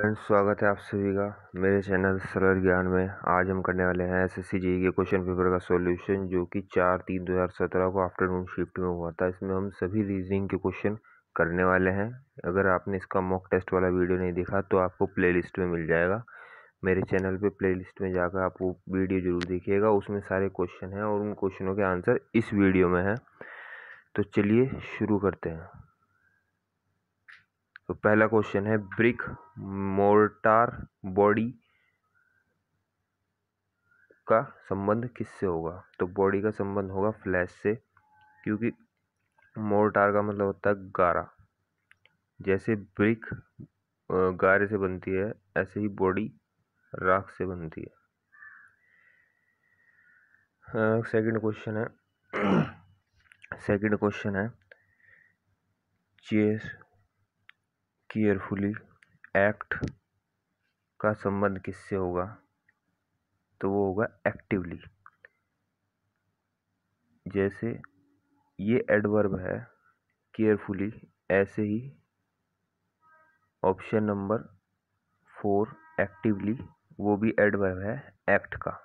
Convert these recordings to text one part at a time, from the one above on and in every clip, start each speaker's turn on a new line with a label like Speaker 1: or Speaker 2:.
Speaker 1: friends स्वागत है आप सभी का मेरे चैनल सरल ज्ञान में आज हम करने वाले हैं एसएससी जी e के क्वेश्चन पेपर का सॉल्यूशन जो कि चार तीन दो हज़ार सत्रह को आफ्टरनून शिफ्ट में हुआ था इसमें हम सभी रीजनिंग के क्वेश्चन करने वाले हैं अगर आपने इसका मॉक टेस्ट वाला वीडियो नहीं देखा तो आपको प्लेलिस्ट में मिल जाएगा मेरे चैनल पर प्ले में जाकर आप वो वीडियो ज़रूर देखिएगा उसमें सारे क्वेश्चन हैं और उन क्वेश्चनों के आंसर इस वीडियो में हैं तो चलिए शुरू करते हैं तो पहला क्वेश्चन है ब्रिक मोर्टार बॉडी का संबंध किससे होगा तो बॉडी का संबंध होगा फ्लैश से क्योंकि मोर्टार का मतलब होता है गारा जैसे ब्रिक गारे से बनती है ऐसे ही बॉडी राख से बनती है सेकंड क्वेश्चन है सेकंड क्वेश्चन है चेस केयरफुली एक्ट का संबंध किससे होगा तो वो होगा एक्टिवली जैसे ये एडवर्ब है केयरफुली ऐसे ही ऑप्शन नंबर फोर एक्टिवली वो भी एडवर्ब है एक्ट का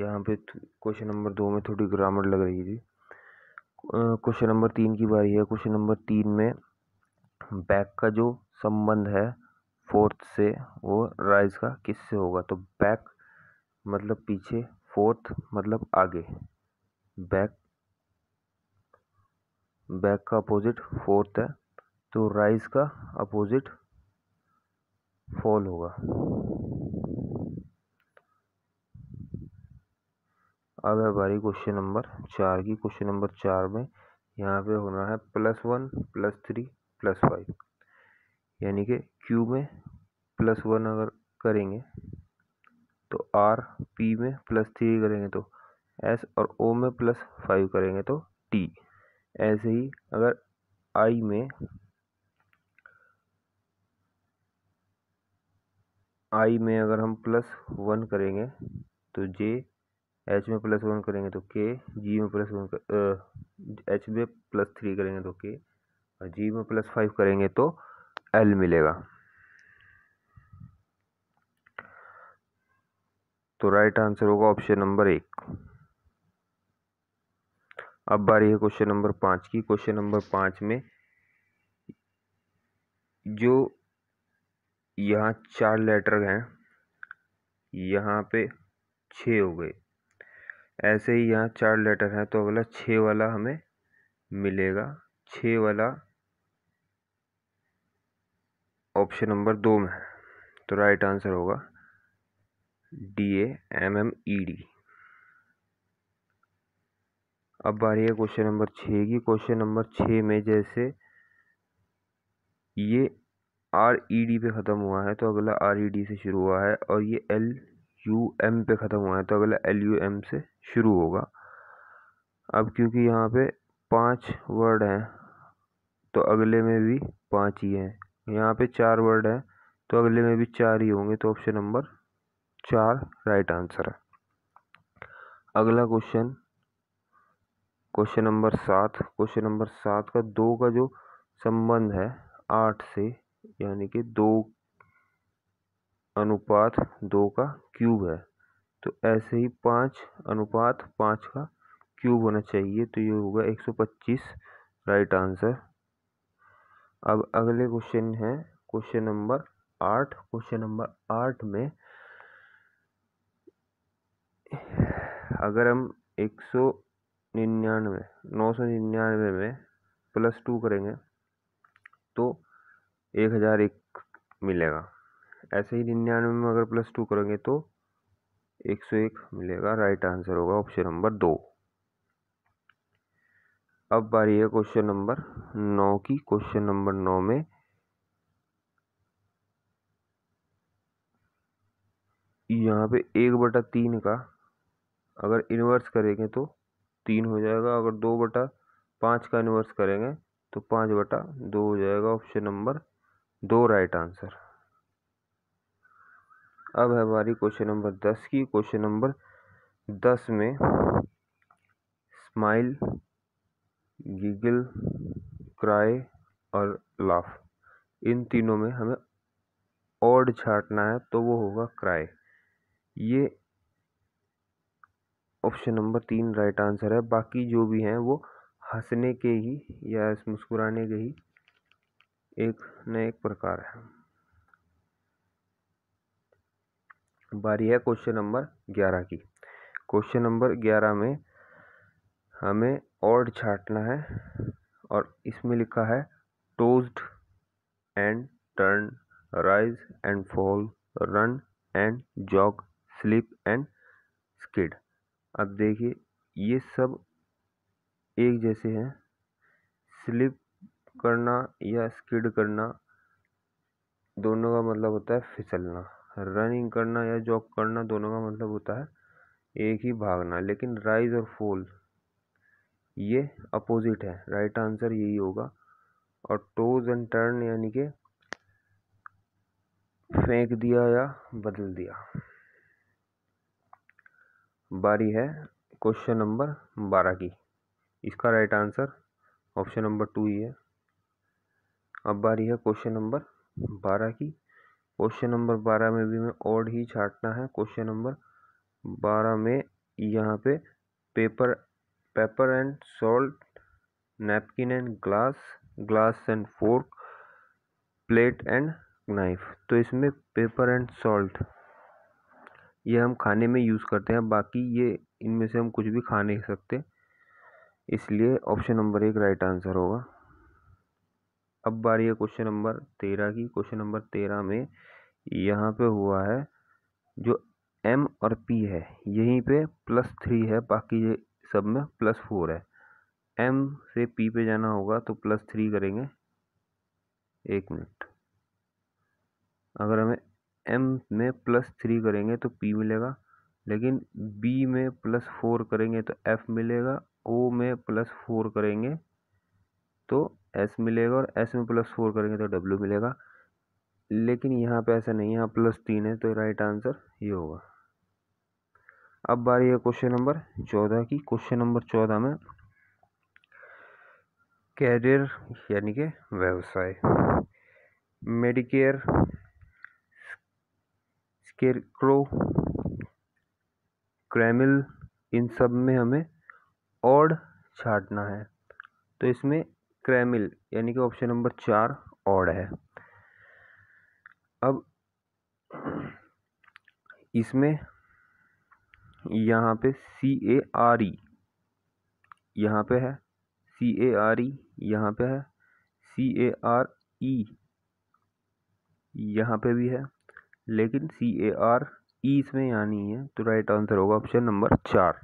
Speaker 1: यहाँ पे तो क्वेश्चन नंबर दो में थोड़ी ग्रामर लग रही थी क्वेश्चन नंबर तीन की बारी है क्वेश्चन नंबर तीन में बैक का जो संबंध है फोर्थ से वो राइज का किससे होगा तो बैक मतलब पीछे फोर्थ मतलब आगे बैक बैक का अपोजिट फोर्थ है तो राइज का अपोजिट फॉल होगा अब है हमारी क्वेश्चन नंबर चार की क्वेश्चन नंबर चार में यहाँ पे होना है plus one plus three plus five यानी कि क्यू में प्लस वन अगर करेंगे तो आर पी में प्लस थ्री करेंगे तो एस और ओ में प्लस फाइव करेंगे तो टी ऐसे ही अगर आई में आई में अगर हम प्लस वन करेंगे तो जे एच में प्लस वन करेंगे तो के जी में प्लस वन एच में प्लस थ्री करेंगे तो के और जी में प्लस फाइव करेंगे तो एल मिलेगा तो राइट आंसर होगा ऑप्शन नंबर एक अब बारी है क्वेश्चन नंबर पाँच की क्वेश्चन नंबर पाँच में जो यहाँ चार लेटर हैं यहाँ पे छः हो गए ऐसे ही यहाँ चार लेटर हैं तो अगला छः वाला हमें मिलेगा छः वाला ऑप्शन नंबर दो में है तो राइट आंसर होगा D A M M E D अब बारी है क्वेश्चन नंबर छः की क्वेश्चन नंबर छः में जैसे ये आर ई डी पे ख़त्म हुआ है तो अगला आर ई डी से शुरू हुआ है और ये एल यू एम पे ख़त्म हुआ है तो अगला एल यू एम से शुरू होगा अब क्योंकि यहाँ पे पांच वर्ड हैं तो अगले में भी पांच ही हैं यहाँ पे चार वर्ड हैं तो अगले में भी चार ही होंगे तो ऑप्शन नंबर चार राइट आंसर है अगला क्वेश्चन क्वेश्चन नंबर सात क्वेश्चन नंबर सात का दो का जो संबंध है आठ से यानी कि दो अनुपात दो का क्यूब है तो ऐसे ही पाँच अनुपात पाँच का क्यूब होना चाहिए तो ये होगा एक सौ पच्चीस राइट आंसर अब अगले क्वेश्चन है क्वेश्चन नंबर आठ क्वेश्चन नंबर आठ में अगर हम एक सौ निन्यानवे नौ सौ निन्यानवे में प्लस टू करेंगे तो एक हज़ार एक मिलेगा ऐसे ही निन्यानवे में अगर प्लस टू करेंगे तो एक सौ एक मिलेगा राइट आंसर होगा ऑप्शन नंबर दो अब बारी है क्वेश्चन नंबर नौ की क्वेश्चन नंबर नौ में यहाँ पे एक बटा तीन का अगर इन्वर्स करेंगे तो तीन हो जाएगा अगर दो बटा पाँच का इन्वर्स करेंगे तो पाँच बटा दो हो जाएगा ऑप्शन नंबर दो राइट आंसर अब है हमारी क्वेश्चन नंबर दस की क्वेश्चन नंबर दस में स्माइल गिगल क्राई और लाफ इन तीनों में हमें ऑड छाटना है तो वो होगा क्राई ये ऑप्शन नंबर तीन राइट आंसर है बाकी जो भी हैं वो हंसने के ही या मुस्कुराने के ही एक न एक प्रकार है बारी है क्वेश्चन नंबर ग्यारह की क्वेश्चन नंबर ग्यारह में हमें ऑड छाटना है और इसमें लिखा है tossed and turn rise and fall run and jog slip and skid अब देखिए ये सब एक जैसे हैं स्लिप करना या स्किड करना दोनों का मतलब होता है फिसलना रनिंग करना या जॉग करना दोनों का मतलब होता है एक ही भागना लेकिन राइज और फॉल ये अपोजिट है राइट आंसर यही होगा और टोज एंड टर्न यानी कि फेंक दिया या बदल दिया बारी है क्वेश्चन नंबर बारह की इसका right answer option number two ही है अब बारी है क्वेश्चन नंबर बारह की क्वेश्चन नंबर बारह में भी हमें ऑड ही छाटना है क्वेश्चन नंबर बारह में यहाँ पे paper paper and salt napkin and glass glass and fork plate and knife तो इसमें पेपर एंड सॉल्ट ये हम खाने में यूज़ करते हैं बाकी ये इनमें से हम कुछ भी खा नहीं सकते इसलिए ऑप्शन नंबर एक राइट आंसर होगा अब बारी है क्वेश्चन नंबर तेरह की क्वेश्चन नंबर तेरह में यहाँ पे हुआ है जो एम और पी है यहीं पे प्लस थ्री है बाकी ये सब में प्लस फोर है एम से पी पे जाना होगा तो प्लस थ्री करेंगे एक मिनट अगर हमें एम में प्लस थ्री करेंगे तो पी मिलेगा लेकिन बी में प्लस फोर करेंगे तो एफ मिलेगा ओ में प्लस फोर करेंगे तो एस मिलेगा और एस में प्लस फोर करेंगे तो डब्ल्यू मिलेगा लेकिन यहाँ पे ऐसा नहीं है प्लस तीन है तो राइट आंसर ये होगा अब बारी है क्वेश्चन नंबर चौदह की क्वेश्चन नंबर चौदह में कैरियर यानी कि व्यवसाय मेडिकेयर स्केरक्रो क्रैमिल इन सब में हमें ऑड छाटना है तो इसमें क्रैमिल यानी कि ऑप्शन नंबर चार ऑड है अब इसमें यहाँ पे सी ए आर ई यहाँ पे है सी ए आर ई यहाँ पे है सी ए आर ई यहाँ पे भी है लेकिन सी ए आर ई इसमें यहाँ नहीं है तो राइट आंसर होगा ऑप्शन नंबर चार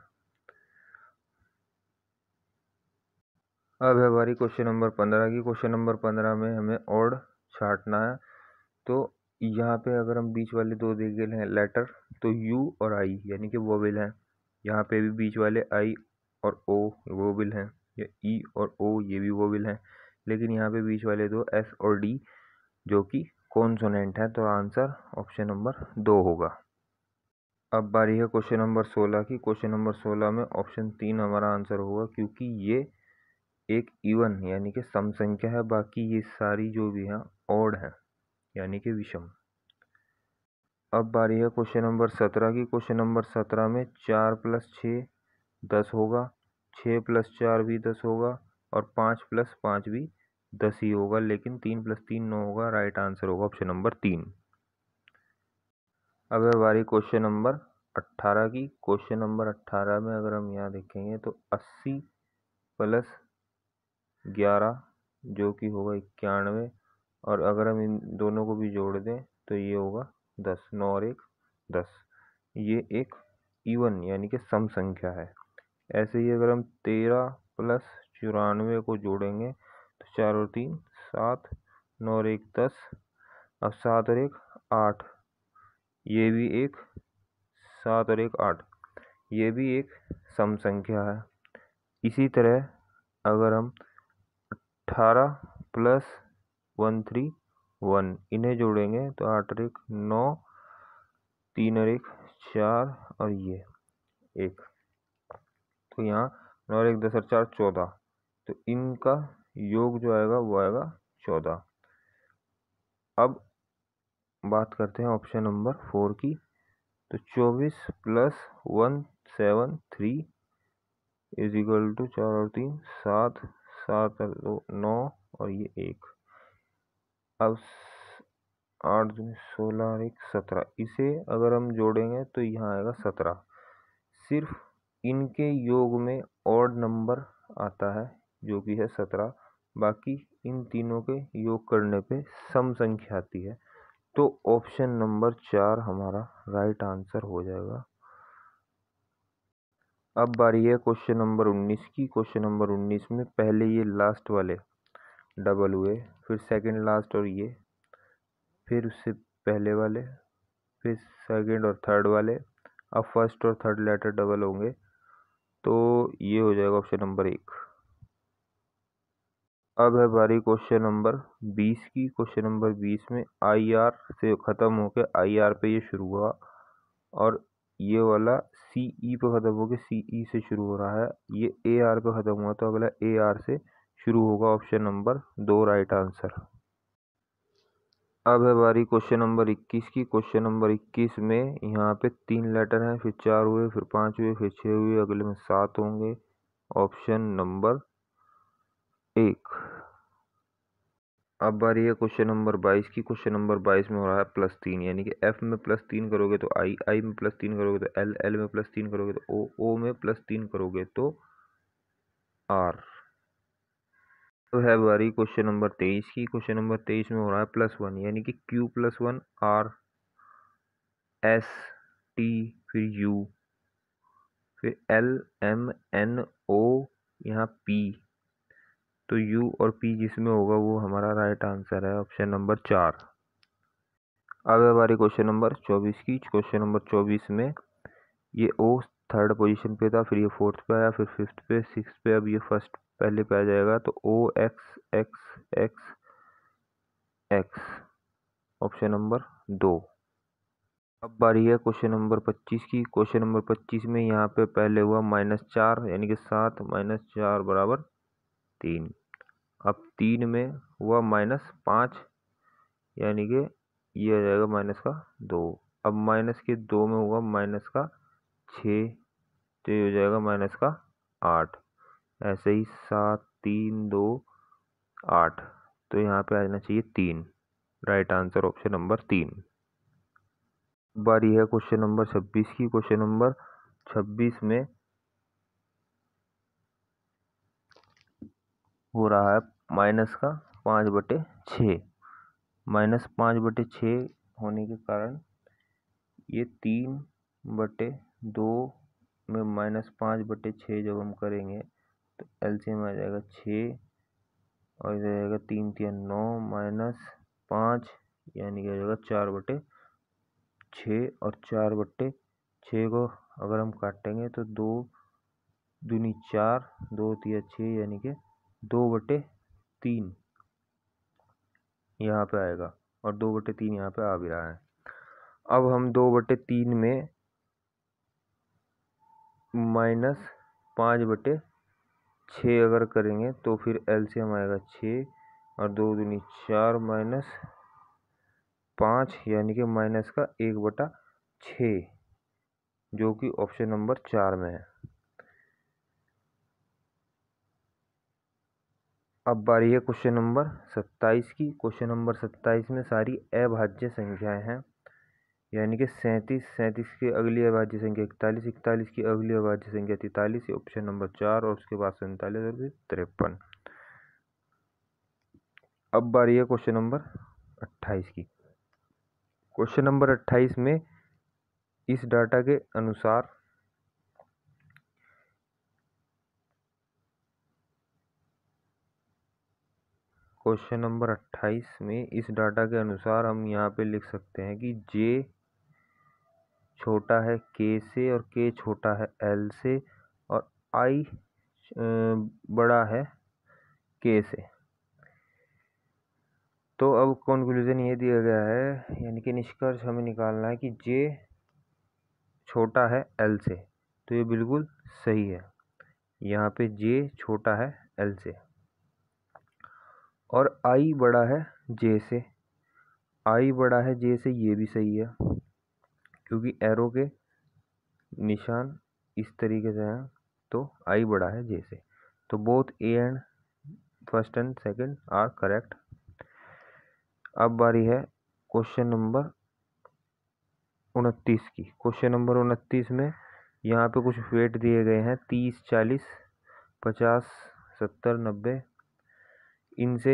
Speaker 1: अब है हमारी क्वेश्चन नंबर पंद्रह की क्वेश्चन नंबर पंद्रह में हमें और छाटना है तो यहाँ पे अगर हम बीच वाले दो देखे हैं लेटर तो यू और आई यानी कि वोविल हैं यहाँ पे भी बीच वाले आई और ओ वोविल हैं या ई e और ओ ये भी वोविल हैं लेकिन यहाँ पे बीच वाले दो एस और डी जो कि कॉन्सोनेंट है तो आंसर ऑप्शन नंबर दो होगा अब बारी है क्वेश्चन नंबर सोलह की क्वेश्चन नंबर सोलह में ऑप्शन तीन हमारा आंसर होगा क्योंकि ये एक इवन यानी कि सम संख्या है बाकी ये सारी जो भी हैं ऑड हैं यानी कि विषम अब बारी है क्वेश्चन नंबर सत्रह की क्वेश्चन नंबर सत्रह में चार प्लस छः दस होगा छः प्लस चार भी दस होगा और पाँच प्लस पाँच भी दस ही होगा लेकिन तीन प्लस तीन नौ होगा राइट आंसर होगा ऑप्शन नंबर तीन अब है बारी क्वेश्चन नंबर अट्ठारह की क्वेश्चन नंबर अट्ठारह में अगर हम यहाँ देखेंगे तो अस्सी प्लस ग्यारह जो कि होगा इक्यानवे और अगर हम इन दोनों को भी जोड़ दें तो ये होगा दस नौ और एक दस ये एक इवन यानी कि सम संख्या है ऐसे ही अगर हम तेरह प्लस चौरानवे को जोड़ेंगे तो चार और तीन सात नौ और एक दस अब सात और एक आठ ये भी एक सात और एक आठ ये भी एक सम संख्या है इसी तरह अगर हम अट्ठारह प्लस वन थ्री वन इन्हें जोड़ेंगे तो आठ और एक नौ तीन और एक चार और ये एक तो यहाँ नौ और एक दस और चार चौदह तो इनका योग जो आएगा वो आएगा चौदह अब बात करते हैं ऑप्शन नंबर फोर की तो चौबीस plus one seven three is equal two चार और तीन सात सात और दो नौ और ये एक अब आठ दूनी सोलह एक सत्रह इसे अगर हम जोड़ेंगे तो यहाँ आएगा सत्रह सिर्फ इनके योग में ऑड नंबर आता है जो कि है सत्रह बाकी इन तीनों के योग करने पे सम संख्या आती है तो ऑप्शन नंबर चार हमारा राइट आंसर हो जाएगा अब बारी है क्वेश्चन नंबर उन्नीस की क्वेश्चन नंबर उन्नीस में पहले ये लास्ट वाले डबल हुए फिर सेकंड लास्ट और ये फिर उससे पहले वाले फिर सेकंड और थर्ड वाले अब फर्स्ट और थर्ड लेटर डबल होंगे तो ये हो जाएगा ऑप्शन नंबर एक अब है बारी क्वेश्चन नंबर बीस की क्वेश्चन नंबर बीस में आई आर से ख़त्म होकर आई आर पे ये शुरू हुआ और ये वाला सी ई e पे ख़त्म गया सी ई e से शुरू हो रहा है ये ए आर पे ख़त्म हुआ तो अगला ए आर से शुरू होगा ऑप्शन नंबर दो राइट आंसर अब है बारी क्वेश्चन नंबर इक्कीस की क्वेश्चन नंबर इक्कीस में यहाँ पे तीन लेटर हैं फिर चार हुए फिर पाँच हुए फिर छः हुए अगले में सात होंगे ऑप्शन नंबर एक अब बारी है क्वेश्चन नंबर बाईस की क्वेश्चन नंबर बाईस में हो रहा है प्लस तीन यानी कि एफ में प्लस तीन करोगे तो आई आई में प्लस तीन करोगे तो एल एल में प्लस तीन करोगे तो ओ ओ में प्लस तीन करोगे तो आर तो है बारी क्वेश्चन नंबर तेईस की क्वेश्चन नंबर तेईस में हो रहा है प्लस वन यानी कि Q plus one R S T फिर यू फिर एल एम एन ओ यहाँ पी तो यू और पी जिसमें होगा वो हमारा राइट आंसर है ऑप्शन नंबर चार अब हमारे क्वेश्चन नंबर चौबीस की क्वेश्चन नंबर चौबीस में ये ओ थर्ड पोजीशन पे था फिर ये फोर्थ पे आया फिर फिफ्थ पे सिक्स पे अब ये फर्स्ट पहले पे आ जाएगा तो O X X X X option number दो अब बारी है क्वेश्चन नंबर पच्चीस की क्वेश्चन नंबर पच्चीस में यहाँ पे पहले हुआ माइनस चार यानी कि सात माइनस चार बराबर तीन अब तीन में हुआ माइनस पाँच यानी कि ये हो जाएगा माइनस का दो अब माइनस के दो में हुआ माइनस का छः तो ये हो जाएगा माइनस का आठ ऐसे ही सात तीन दो आठ तो यहाँ पे आ जाना चाहिए तीन राइट आंसर ऑप्शन नंबर तीन बारी है क्वेश्चन नंबर छब्बीस की क्वेश्चन नंबर छब्बीस में हो रहा है माइनस का पाँच बटे छः माइनस पाँच बटे छः होने के कारण ये तीन बटे दो में माइनस पाँच बटे छः जब हम करेंगे तो एलसीएम आ जाएगा छः और इधर जाएगा तीन तीन नौ माइनस पाँच यानी कि आ जाएगा चार बटे छः और चार बटे छः को अगर हम काटेंगे तो दो दूनी चार दो तिया छः यानी कि दो बटे तीन यहाँ पे आएगा और दो बटे तीन यहाँ पे आ भी रहा है अब हम दो बटे तीन में माइनस पाँच बटे छः अगर करेंगे तो फिर एल सी हम आएगा छः और दो दूनी चार माइनस पाँच यानी कि माइनस का एक बटा छः जो कि ऑप्शन नंबर चार में है अब बारी है क्वेश्चन नंबर सत्ताईस की क्वेश्चन नंबर सत्ताईस में सारी अभाज्य संख्याएं हैं यानी कि सैंतीस सैंतीस की अगली अभाज्य संख्या इकतालीस इकतालीस की अगली अभाज्य संख्या तैतालीस ऑप्शन नंबर चार और उसके बाद सैंतालीस और फिर तिरपन अब बारी है क्वेश्चन नंबर अट्ठाईस की क्वेश्चन नंबर अट्ठाईस में इस डाटा के अनुसार क्वेश्चन नंबर अट्ठाईस में इस डाटा के अनुसार हम यहाँ पे लिख सकते हैं कि जे छोटा है के से और के छोटा है एल से और आई बड़ा है के से तो अब कंक्लूजन ये दिया गया है यानी कि निष्कर्ष हमें निकालना है कि जे छोटा है एल से तो ये बिल्कुल सही है यहाँ पे जे छोटा है एल से और आई बड़ा है जे से आई बड़ा है जे से ये भी सही है क्योंकि एरो के निशान इस तरीके से हैं तो आई बड़ा है जे से तो both A and first and second are correct अब बारी है क्वेश्चन नंबर उनतीस की क्वेश्चन नंबर उनतीस में यहाँ पे कुछ वेट दिए गए हैं तीस चालीस पचास सत्तर नब्बे इनसे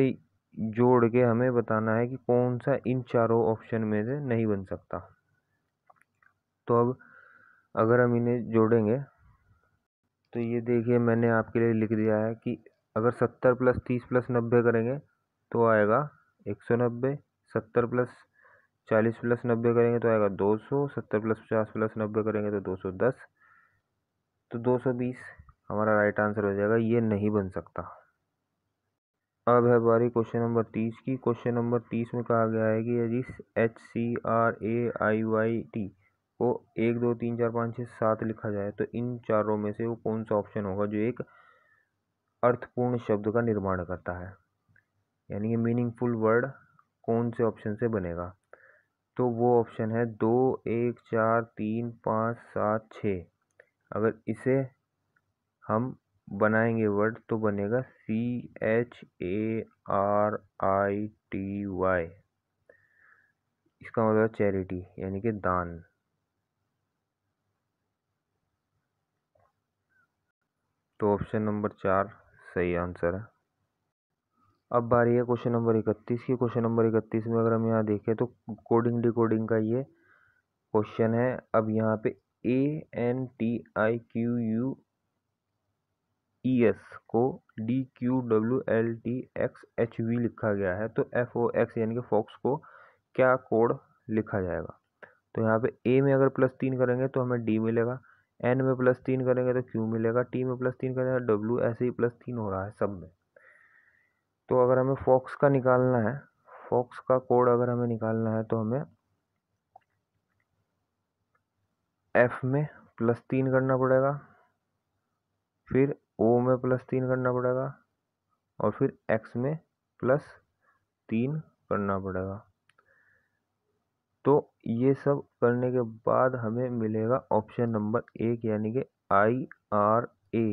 Speaker 1: जोड़ के हमें बताना है कि कौन सा इन चारों ऑप्शन में से नहीं बन सकता तो अब अगर हम इन्हें जोड़ेंगे तो ये देखिए मैंने आपके लिए लिख दिया है कि अगर सत्तर प्लस तीस प्लस नब्बे करेंगे तो आएगा एक सौ नब्बे सत्तर प्लस चालीस प्लस नब्बे करेंगे तो आएगा दो सौ सत्तर प्लस पचास प्लस नब्बे करेंगे तो दो सौ दस तो दो सौ बीस हमारा राइट आंसर हो जाएगा ये नहीं बन सकता अब है बारी क्वेश्चन नंबर तीस की क्वेश्चन नंबर तीस में कहा गया है कि यदि H C R A I Y T को एक दो तीन चार पाँच छः सात लिखा जाए तो इन चारों में से वो कौन सा ऑप्शन होगा जो एक अर्थपूर्ण शब्द का निर्माण करता है यानी कि मीनिंगफुल वर्ड कौन से ऑप्शन से बनेगा तो वो ऑप्शन है दो एक चार तीन पाँच सात छः अगर इसे हम बनाएंगे वर्ड तो बनेगा C H A R I T Y इसका मतलब चैरिटी यानी कि दान तो ऑप्शन नंबर चार सही आंसर है अब बारी है क्वेश्चन नंबर इकतीस की क्वेश्चन नंबर इकतीस में अगर हम यहाँ देखें तो कोडिंग डिकोडिंग का ये क्वेश्चन है अब यहाँ पे A N T I Q U E e S को D Q W L T X H V लिखा गया है तो एफ ओ एक्स यानी कि फॉक्स को क्या कोड लिखा जाएगा तो यहाँ पे ए में अगर प्लस तीन करेंगे तो हमें डी मिलेगा एन में प्लस तीन करेंगे तो क्यू मिलेगा टी में प्लस तीन करेंगे डब्ल्यू तो ऐसे ही प्लस तीन हो रहा है सब में तो अगर हमें फॉक्स का निकालना है फॉक्स का कोड अगर हमें निकालना है तो हमें एफ में प्लस तीन करना पड़ेगा फिर ओ में प्लस तीन करना पड़ेगा और फिर एक्स में प्लस तीन करना पड़ेगा तो ये सब करने के बाद हमें मिलेगा ऑप्शन नंबर एक यानी कि I R A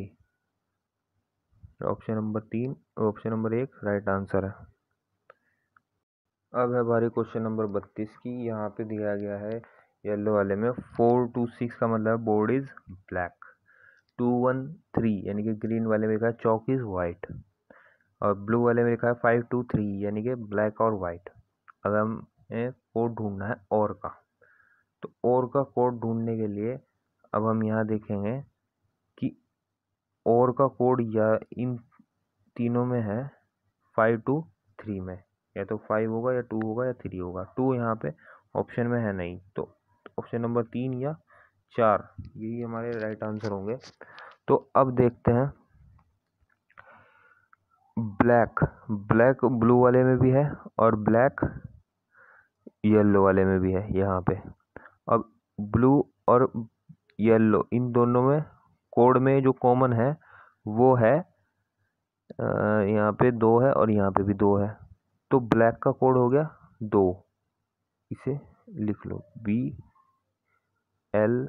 Speaker 1: option number तीन ऑप्शन नंबर एक राइट आंसर है अब है हमारी क्वेश्चन नंबर बत्तीस की यहाँ पे दिया गया है येलो वाले में फोर टू सिक्स का मतलब board is black two one three यानी कि ग्रीन वाले में लिखा है चौक इज़ वाइट और ब्लू वाले में लिखा है फाइव टू थ्री यानी कि ब्लैक और वाइट अगर हमें कोड ढूंढना है और का तो और का कोड ढूंढने के लिए अब हम यहाँ देखेंगे कि और का कोड या इन तीनों में है फाइव टू थ्री में या तो फाइव होगा या टू होगा या थ्री होगा टू यहाँ पे ऑप्शन में है नहीं तो ऑप्शन नंबर तीन या चार यही हमारे राइट आंसर होंगे तो अब देखते हैं ब्लैक ब्लैक ब्लू वाले में भी है और ब्लैक येलो वाले में भी है यहाँ पे अब ब्लू और येलो इन दोनों में कोड में जो कॉमन है वो है यहाँ पे दो है और यहाँ पे भी दो है तो ब्लैक का कोड हो गया दो इसे लिख लो बी एल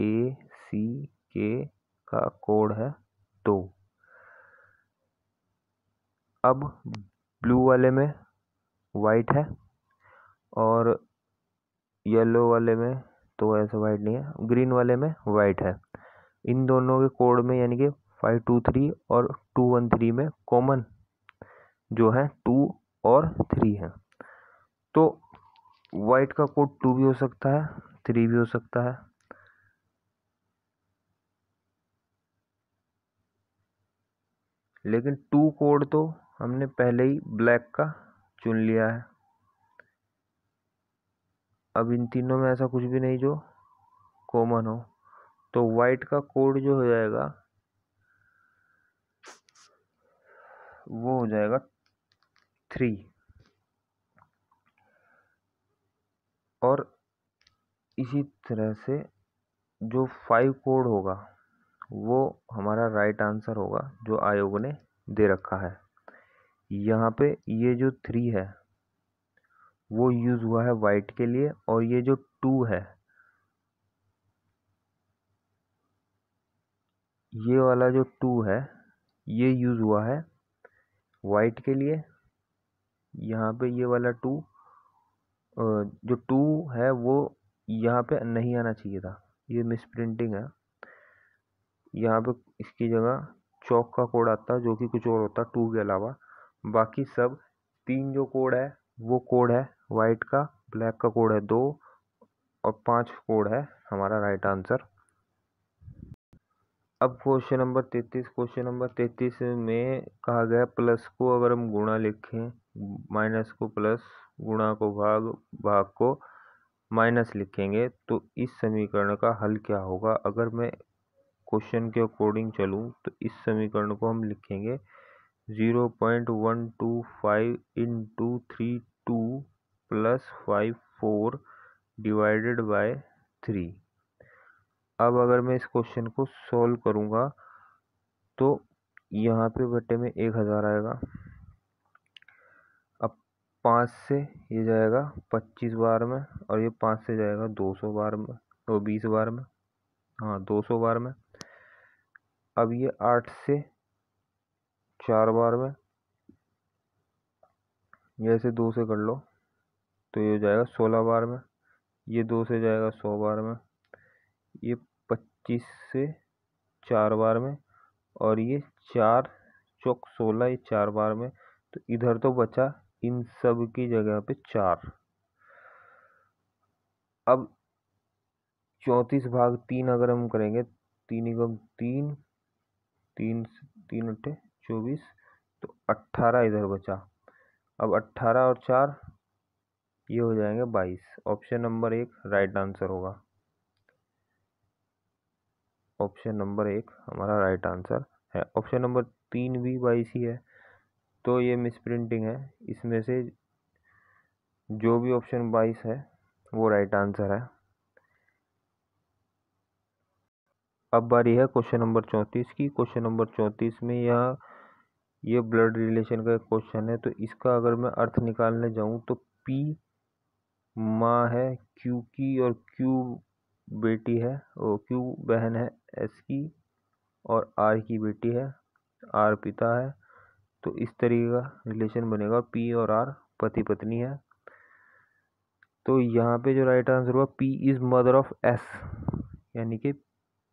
Speaker 1: ए सी के का कोड है दो अब ब्लू वाले में वाइट है और येलो वाले में तो ऐसे वाइट नहीं है ग्रीन वाले में वाइट है इन दोनों के कोड में यानी कि फाइव टू थ्री और टू वन थ्री में कॉमन जो है टू और थ्री है तो वाइट का कोड टू भी हो सकता है थ्री भी हो सकता है लेकिन टू कोड तो हमने पहले ही ब्लैक का चुन लिया है अब इन तीनों में ऐसा कुछ भी नहीं जो कॉमन हो तो वाइट का कोड जो हो जाएगा वो हो जाएगा थ्री और इसी तरह से जो फाइव कोड होगा वो हमारा राइट आंसर होगा जो आयोग ने दे रखा है यहाँ पे ये जो थ्री है वो यूज़ हुआ है वाइट के लिए और ये जो टू है ये वाला जो टू है ये यूज़ हुआ है वाइट के लिए यहाँ पे ये वाला टू जो टू है वो यहाँ पे नहीं आना चाहिए था ये मिस प्रिंटिंग है यहाँ पे इसकी जगह चौक का कोड आता है जो कि कुछ और होता है टू के अलावा बाकी सब तीन जो कोड है वो कोड है वाइट का ब्लैक का कोड है दो और पाँच कोड है हमारा राइट आंसर अब क्वेश्चन नंबर तैतीस क्वेश्चन नंबर तैतीस में कहा गया प्लस को अगर हम गुणा लिखें माइनस को प्लस गुणा को भाग भाग को माइनस लिखेंगे तो इस समीकरण का हल क्या होगा अगर मैं क्वेश्चन के अकॉर्डिंग चलूँ तो इस समीकरण को हम लिखेंगे zero point one two five in two three two plus five four divided by three अब अगर मैं इस क्वेश्चन को सॉल्व करूँगा तो यहाँ पे बटे में एक हज़ार आएगा अब पाँच से ये जाएगा पच्चीस बार में और ये पाँच से जाएगा दो सौ बार में और बीस बार में हाँ दो सौ बार में अब ये आठ से चार बार में जैसे दो से कर लो तो ये हो जाएगा सोलह बार में ये दो से जाएगा सौ बार में ये पच्चीस से चार बार में और ये चार चौक सोलह ये चार बार में तो इधर तो बचा इन सब की जगह पे चार अब चौंतीस भाग तीन अगर हम करेंगे तीन एकम तीन तीन तीन अट्ठे चौबीस तो अट्ठारह इधर बचा अब अट्ठारह और चार ये हो जाएंगे बाईस ऑप्शन नंबर एक राइट आंसर होगा ऑप्शन नंबर एक हमारा राइट आंसर है ऑप्शन नंबर तीन भी बाईस ही है तो ये मिस प्रिंटिंग है इसमें से जो भी ऑप्शन बाईस है वो राइट आंसर है अब बारी है क्वेश्चन नंबर चौंतीस की क्वेश्चन नंबर चौंतीस में यह ये ब्लड रिलेशन का एक क्वेश्चन है तो इसका अगर मैं अर्थ निकालने जाऊँ तो पी माँ है क्यू की और क्यू बेटी है और क्यू बहन है एस की और आर की बेटी है आर पिता है तो इस तरीके का रिलेशन बनेगा पी और आर पति पत्नी है तो यहाँ पे जो राइट आंसर हुआ P is mother of S यानी कि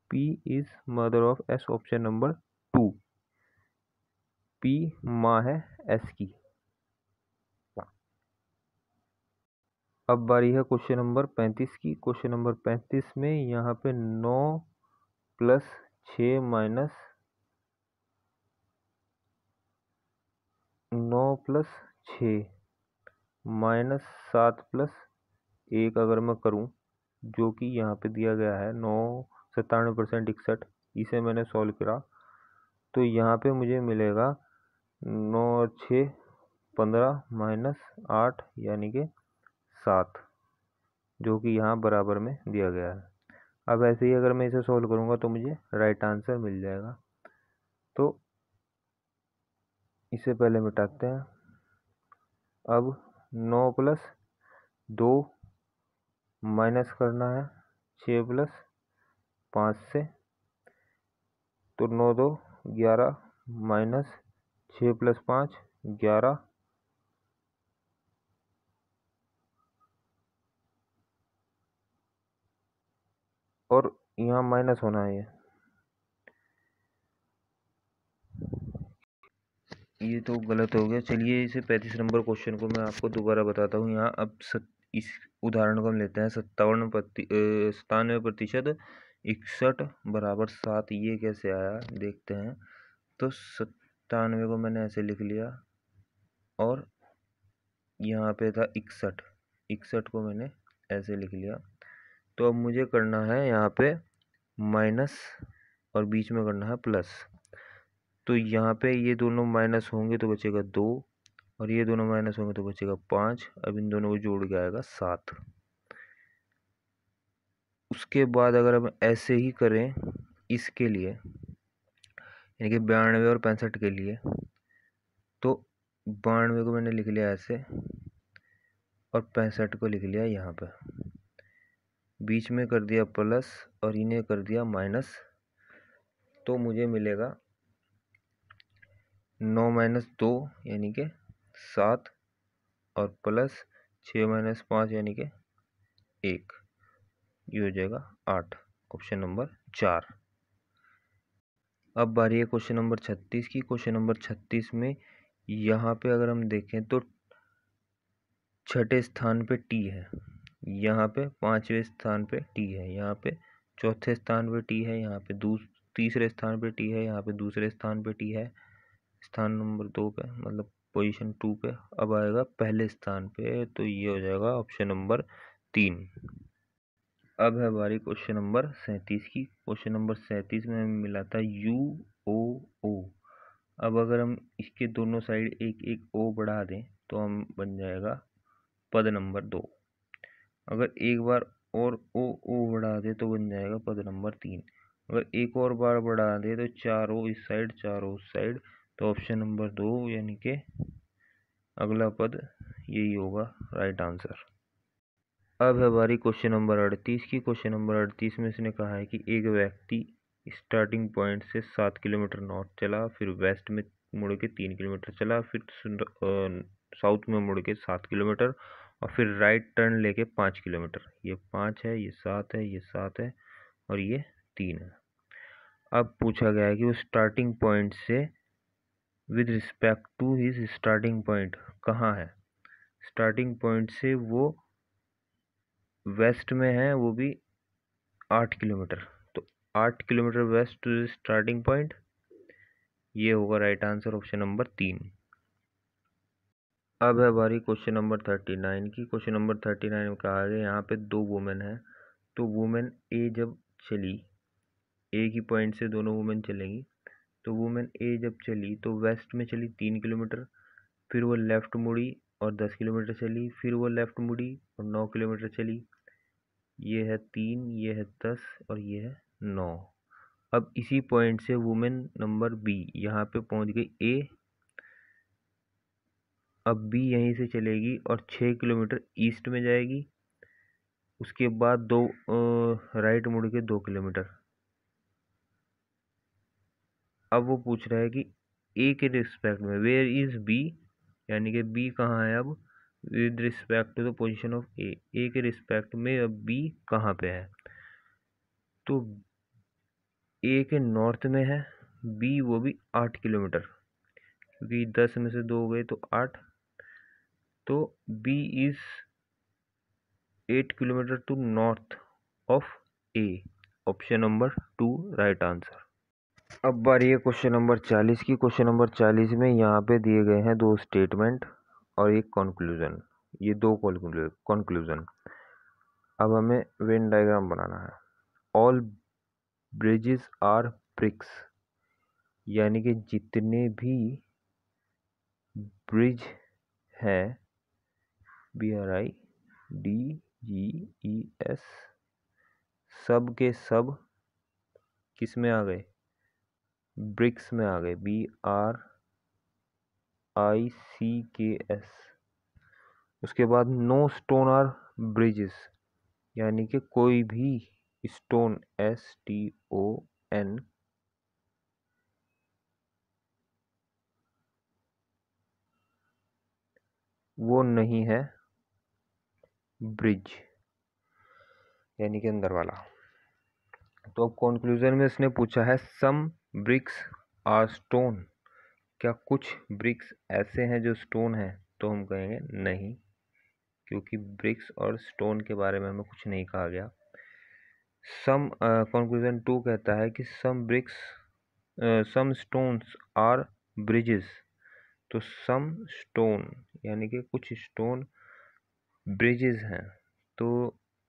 Speaker 1: P is mother of S option number two P माँ है S की अब बारी है क्वेश्चन नंबर पैंतीस की क्वेश्चन नंबर पैंतीस में यहाँ पे नौ प्लस छ माइनस नौ प्लस छ माइनस सात प्लस एक अगर मैं करूँ जो कि यहाँ पे दिया गया है नौ सत्तानवे परसेंट इकसठ इसे मैंने सॉल्व करा तो यहाँ पे मुझे मिलेगा नौ और छः पंद्रह माइनस आठ यानी कि सात जो कि यहाँ बराबर में दिया गया है अब ऐसे ही अगर मैं इसे सॉल्व करूँगा तो मुझे राइट आंसर मिल जाएगा तो इसे पहले मिटाते हैं अब नौ प्लस दो माइनस करना है छः प्लस पाँच से तो नौ दो ग्यारह माइनस छः प्लस पाँच ग्यारह और यहाँ माइनस होना है ये तो गलत हो गया चलिए इसे पैंतीस नंबर क्वेश्चन को मैं आपको दोबारा बताता हूँ यहाँ अब सत, इस उदाहरण को हम लेते हैं सत्तावन प्रति सतानवे प्रतिशत इकसठ बराबर सात ये कैसे आया देखते हैं तो सत्तानवे को मैंने ऐसे लिख लिया और यहाँ पे था इकसठ इकसठ को मैंने ऐसे लिख लिया तो अब मुझे करना है यहाँ पे माइनस और बीच में करना है प्लस तो यहाँ पे ये दोनों माइनस होंगे तो बचेगा दो और ये दोनों माइनस होंगे तो बचेगा पाँच अब इन दोनों को जोड़ के आएगा सात उसके बाद अगर हम ऐसे ही करें इसके लिए यानी कि बयानवे और पैंसठ के लिए तो बानवे को मैंने लिख लिया ऐसे और पैंसठ को लिख लिया यहाँ पर बीच में कर दिया प्लस और इन्हें कर दिया माइनस तो मुझे मिलेगा नौ माइनस दो यानी कि सात और प्लस छः माइनस पाँच यानी कि एक ये हो जाएगा आठ ऑप्शन नंबर चार अब बारी है क्वेश्चन नंबर छत्तीस की क्वेश्चन नंबर छत्तीस में यहाँ पे अगर हम देखें तो छठे स्थान पे टी है यहाँ पे पाँचवें स्थान पे टी है यहाँ पे चौथे स्थान पे टी है यहाँ पे दूस तीसरे स्थान पे टी है यहाँ पे दूसरे स्थान पे टी है स्थान नंबर दो पे मतलब पोजीशन टू पे अब आएगा पहले स्थान पे तो ये हो जाएगा ऑप्शन नंबर तीन अब है हमारी क्वेश्चन नंबर सैंतीस की क्वेश्चन नंबर सैंतीस में हमें मिला था यू ओ ओ अब अगर हम इसके दोनों साइड एक एक ओ बढ़ा दें तो हम बन जाएगा पद नंबर दो अगर एक बार और ओ ओ बढ़ा दें तो बन जाएगा पद नंबर तीन अगर एक और बार बढ़ा दें तो चार ओ इस साइड चार ओ उस साइड तो ऑप्शन नंबर दो यानी कि अगला पद यही होगा राइट आंसर अब हमारी क्वेश्चन नंबर अड़तीस की क्वेश्चन नंबर अड़तीस में इसने कहा है कि एक व्यक्ति स्टार्टिंग पॉइंट से सात किलोमीटर नॉर्थ चला फिर वेस्ट में मुड़ के तीन किलोमीटर चला फिर साउथ में मुड़ के सात किलोमीटर और फिर राइट टर्न लेके पाँच किलोमीटर ये पाँच है ये सात है ये सात है और ये तीन है अब पूछा गया है कि वो स्टार्टिंग पॉइंट से with respect to his starting point कहाँ है स्टार्टिंग पॉइंट से वो वेस्ट में है वो भी आठ किलोमीटर तो आठ kilometre west to starting point ये होगा राइट आंसर ऑप्शन नंबर तीन अब है बारी क्वेश्चन नंबर थर्टी नाइन की क्वेश्चन नंबर थर्टी नाइन में कहा गया यहाँ पे दो वुमेन है तो वुमेन ए जब चली ए की पॉइंट से दोनों वुमेन चलेंगी तो वुमेन ए जब चली तो वेस्ट में चली तीन किलोमीटर फिर वो लेफ़्ट मुड़ी और दस किलोमीटर चली फिर वो लेफ़्ट मुड़ी और नौ किलोमीटर चली ये है तीन ये है दस और ये है नौ अब इसी पॉइंट से वुमेन नंबर बी यहाँ पे पहुँच गई ए अब बी यहीं से चलेगी और छः किलोमीटर ईस्ट में जाएगी उसके बाद दो राइट मुड़ के दो किलोमीटर अब वो पूछ रहा है कि ए के रिस्पेक्ट में वेयर इज़ बी यानी कि बी कहाँ है अब with respect to the position of A A के रिस्पेक्ट में अब बी कहाँ पे है तो ए के नॉर्थ में है बी वो भी आठ किलोमीटर क्योंकि दस में से दो हो गए तो आठ तो B is eight kilometre to north of A option number two right answer अब बारी है क्वेश्चन नंबर चालीस की क्वेश्चन नंबर चालीस में यहाँ पे दिए गए हैं दो स्टेटमेंट और एक कंक्लूज़न ये दो कंक्लूज़न अब हमें वेन डायग्राम बनाना है ऑल ब्रिजेस आर ब्रिक्स यानी कि जितने भी ब्रिज हैं B R I D G E S सब के सब किस में आ गए ब्रिक्स में आ गए बी आर आई सी के एस उसके बाद नो स्टोन आर ब्रिजेस यानी कि कोई भी stone S T O N वो नहीं है ब्रिज यानी कि अंदर वाला तो अब कंक्लूजन में इसने पूछा है सम ब्रिक्स आर स्टोन क्या कुछ ब्रिक्स ऐसे हैं जो स्टोन हैं तो हम कहेंगे नहीं क्योंकि ब्रिक्स और स्टोन के बारे में हमें कुछ नहीं कहा गया सम कंक्लूजन टू कहता है कि some bricks some stones are bridges तो सम स्टोन यानी कि कुछ स्टोन ब्रिजेस हैं तो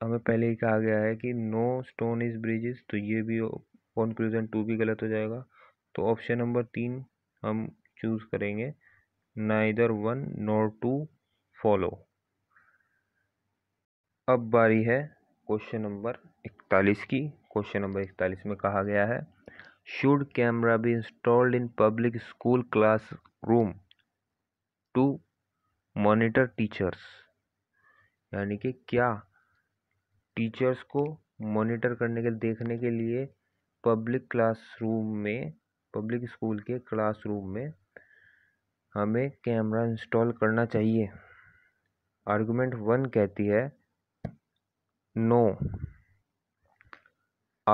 Speaker 1: हमें पहले ही कहा गया है कि नो स्टोन इज़ ब्रिजेस तो ये भी कंक्लूजन टू भी गलत हो जाएगा तो ऑप्शन नंबर तीन हम चूज़ करेंगे neither one nor two follow अब बारी है क्वेश्चन नंबर इकतालीस की क्वेश्चन नंबर इकतालीस में कहा गया है should camera be installed in public school class room to monitor teachers यानी कि क्या टीचर्स को मॉनिटर करने के देखने के लिए पब्लिक क्लासरूम में पब्लिक स्कूल के क्लासरूम में हमें कैमरा इंस्टॉल करना चाहिए आर्गुमेंट वन कहती है नो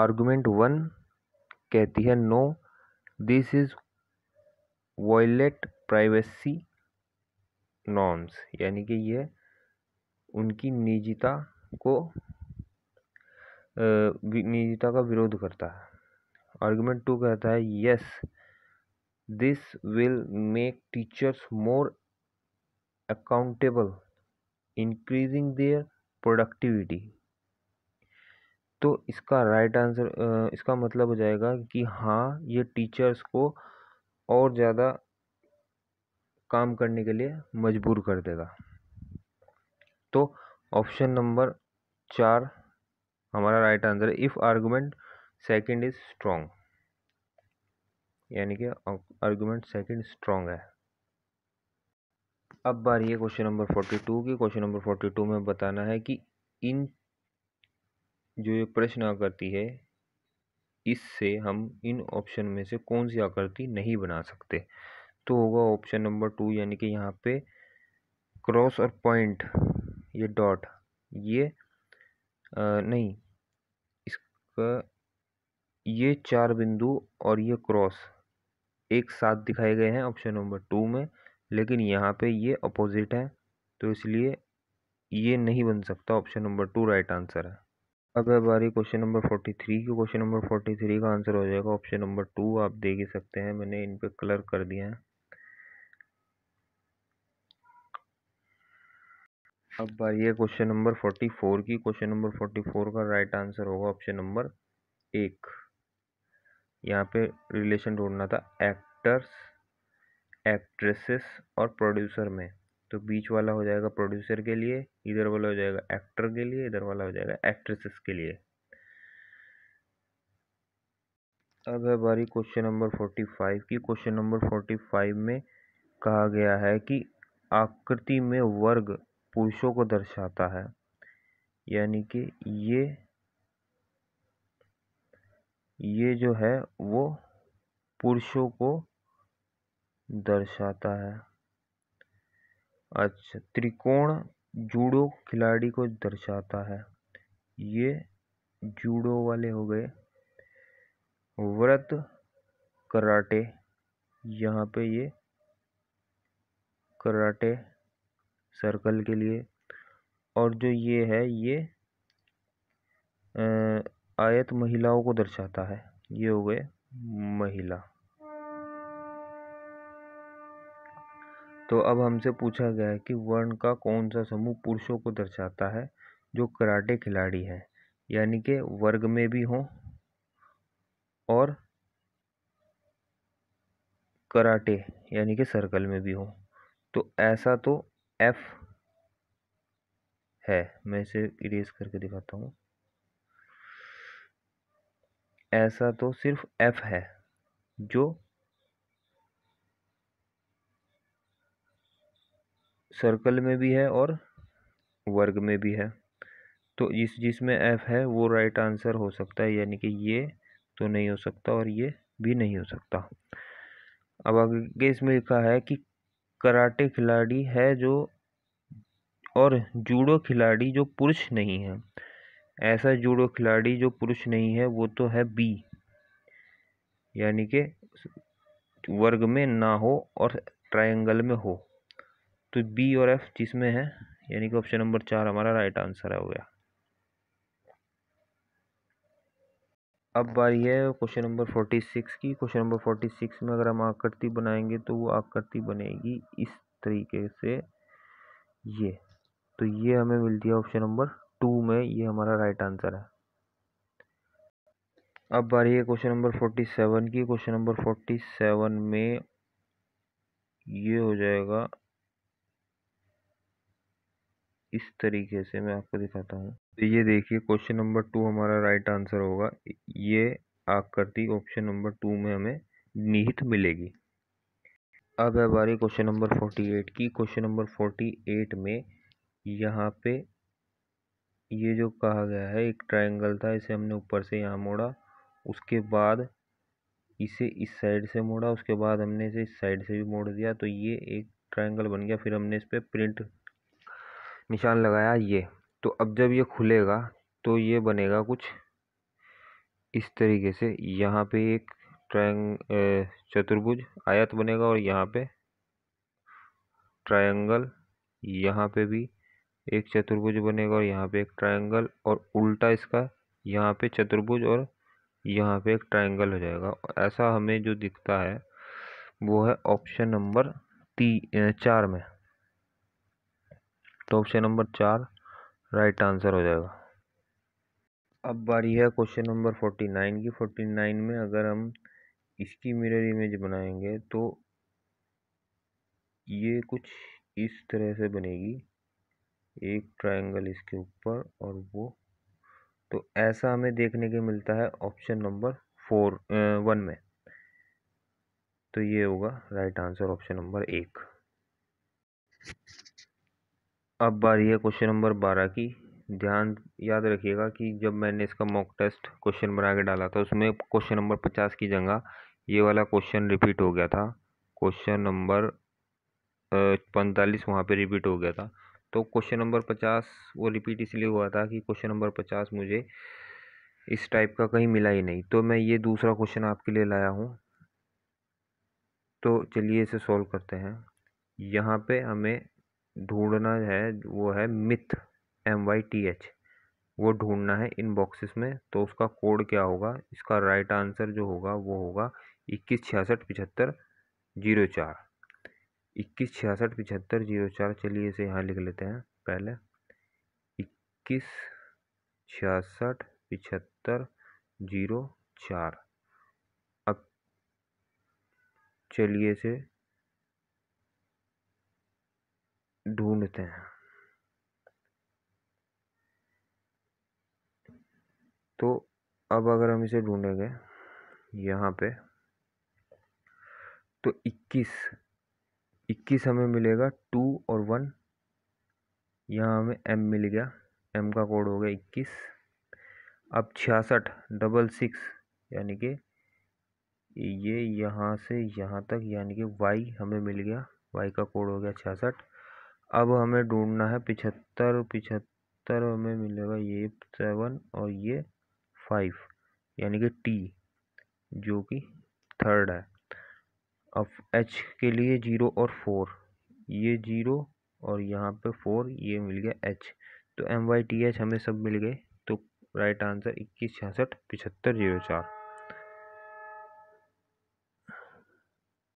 Speaker 1: आर्गुमेंट वन कहती है no this is violate privacy norms यानी कि ये उनकी निजता को निजता का विरोध करता है आर्ग्यूमेंट टू कहता है yes this will make teachers more accountable increasing their productivity तो इसका राइट आंसर इसका मतलब हो जाएगा कि हाँ ये टीचर्स को और ज़्यादा काम करने के लिए मजबूर कर देगा तो ऑप्शन नंबर चार हमारा right answer if argument second is strong यानी कि आर्गूमेंट सेकंड स्ट्रॉन्ग है अब बारी है क्वेश्चन नंबर फोर्टी टू की क्वेश्चन नंबर फोर्टी टू में बताना है कि इन जो ये प्रश्न आकृति है इससे हम इन ऑप्शन में से कौन सी आकृति नहीं बना सकते तो होगा ऑप्शन नंबर टू यानी कि यहाँ पे क्रॉस और पॉइंट ये डॉट ये आ, नहीं इसका ये चार बिंदु और ये क्रॉस एक साथ दिखाए गए हैं ऑप्शन नंबर टू में लेकिन यहाँ पे ये अपोजिट है तो इसलिए ये नहीं बन सकता option number two right answer है अब है बारी क्वेश्चन नंबर फोर्टी थ्री की क्वेश्चन नंबर फोर्टी थ्री का आंसर हो जाएगा ऑप्शन नंबर टू आप देख ही सकते हैं मैंने इन पर कलर कर दिया है अब बारी है क्वेश्चन नंबर फोर्टी फोर की क्वेश्चन नंबर फोर्टी फोर का राइट आंसर होगा ऑप्शन नंबर एक यहाँ पे रिलेशन ढूंढना था एक्टर्स एक्ट्रेसेस और प्रोड्यूसर में तो बीच वाला हो जाएगा प्रोड्यूसर के लिए इधर वाला हो जाएगा एक्टर के लिए इधर वाला हो जाएगा एक्ट्रेसेस के लिए अब है बारी क्वेश्चन नंबर फोर्टी फाइव की क्वेश्चन नंबर फोर्टी फाइव में कहा गया है कि आकृति में वर्ग पुरुषों को दर्शाता है यानी कि ये ये जो है वो पुरुषों को दर्शाता है अच्छा त्रिकोण जूडो खिलाड़ी को दर्शाता है ये जूडो वाले हो गए व्रत कराटे यहाँ पे ये कराटे सर्कल के लिए और जो ये है ये आ, आयत महिलाओं को दर्शाता है ये हो गए महिला तो अब हमसे पूछा गया है कि वर्ण का कौन सा समूह पुरुषों को दर्शाता है जो कराटे खिलाड़ी हैं यानी कि वर्ग में भी हों और कराटे यानी कि सर्कल में भी हों तो ऐसा तो एफ है मैं इसे इरेज करके दिखाता हूँ ऐसा तो सिर्फ एफ़ है जो सर्कल में भी है और वर्ग में भी है तो जिस जिसमें f है वो राइट आंसर हो सकता है यानी कि ये तो नहीं हो सकता और ये भी नहीं हो सकता अब आगे इसमें लिखा है कि कराटे खिलाड़ी है जो और जूडो खिलाड़ी जो पुरुष नहीं है ऐसा जूडो खिलाड़ी जो पुरुष नहीं है वो तो है बी यानी कि वर्ग में ना हो और ट्रायंगल में हो तो बी और एफ जिसमें है यानी कि ऑप्शन नंबर चार हमारा राइट आंसर है हो गया अब बारी है क्वेश्चन नंबर फोर्टी सिक्स की क्वेश्चन नंबर फोर्टी सिक्स में अगर हम आकृति बनाएंगे तो वो आकृति बनेगी इस तरीके से ये तो ये हमें मिलती है ऑप्शन नंबर टू में ये हमारा राइट आंसर है अब बारी है क्वेश्चन नंबर फोर्टी सेवन की क्वेश्चन नंबर फोर्टी सेवन में ये हो जाएगा इस तरीके से मैं आपको दिखाता हूँ तो ये देखिए क्वेश्चन नंबर टू हमारा राइट आंसर होगा ये आकृति ऑप्शन नंबर टू में हमें निहित मिलेगी अब है बारी क्वेश्चन नंबर फोर्टी एट की क्वेश्चन नंबर फोर्टी एट में यहाँ पे ये जो कहा गया है एक ट्रायंगल था इसे हमने ऊपर से यहाँ मोड़ा उसके बाद इसे इस साइड से मोड़ा उसके बाद हमने इसे इस साइड से भी मोड़ दिया तो ये एक ट्रायंगल बन गया फिर हमने इस पर प्रिंट निशान लगाया ये तो अब जब ये खुलेगा तो ये बनेगा कुछ इस तरीके से यहाँ पे एक ट्रायंग चतुर्भुज आयत बनेगा और यहाँ पे ट्रायंगल यहाँ पे भी एक चतुर्भुज बनेगा और यहाँ पे एक ट्रायंगल और उल्टा इसका यहाँ पे चतुर्भुज और यहाँ पे एक ट्रायंगल हो जाएगा ऐसा हमें जो दिखता है वो है ऑप्शन नंबर ती चार में तो ऑप्शन नंबर चार राइट आंसर हो जाएगा अब बारी है क्वेश्चन नंबर फोर्टी नाइन की फोर्टी नाइन में अगर हम इसकी मिरर इमेज बनाएंगे तो ये कुछ इस तरह से बनेगी एक ट्रायंगल इसके ऊपर और वो तो ऐसा हमें देखने के मिलता है ऑप्शन नंबर फोर वन में तो ये होगा राइट आंसर ऑप्शन नंबर एक अब बारी है क्वेश्चन नंबर बारह की ध्यान याद रखिएगा कि जब मैंने इसका मॉक टेस्ट क्वेश्चन बना के डाला था उसमें क्वेश्चन नंबर पचास की जगह ये वाला क्वेश्चन रिपीट हो गया था क्वेश्चन नंबर पैंतालीस वहाँ पे रिपीट हो गया था तो क्वेश्चन नंबर पचास वो रिपीट इसलिए हुआ था कि क्वेश्चन नंबर पचास मुझे इस टाइप का कहीं मिला ही नहीं तो मैं ये दूसरा क्वेश्चन आपके लिए लाया हूँ तो चलिए इसे सॉल्व करते हैं यहाँ पे हमें ढूंढना है वो है myth M Y T H वो ढूंढना है इन बॉक्सेस में तो उसका कोड क्या होगा इसका राइट आंसर जो होगा वो होगा इक्कीस छियासठ पचहत्तर जीरो चार इक्कीस छियासठ पिछहत्तर जीरो चार चलिए इसे यहाँ लिख लेते हैं पहले इक्कीस छियासठ पिछहत्तर जीरो चार अब चलिए इसे ढूंढते हैं तो अब अगर हम इसे ढूंढेंगे यहाँ पे तो इक्कीस इक्कीस हमें मिलेगा टू और वन यहाँ हमें एम मिल गया एम का कोड हो गया इक्कीस अब छियासठ डबल सिक्स यानी कि ये यहाँ से यहाँ तक यानी कि वाई हमें मिल गया वाई का कोड हो गया छियासठ अब हमें ढूंढना है पिछहत्तर पिछहत्तर हमें मिलेगा ये सेवन और ये फाइव यानी कि टी जो कि थर्ड है अब एच के लिए जीरो और फोर ये जीरो और यहाँ पे फोर ये मिल गया एच तो एम वाई टी एच हमें सब मिल गए तो राइट आंसर इक्कीस छियासठ पिछहत्तर जीरो चार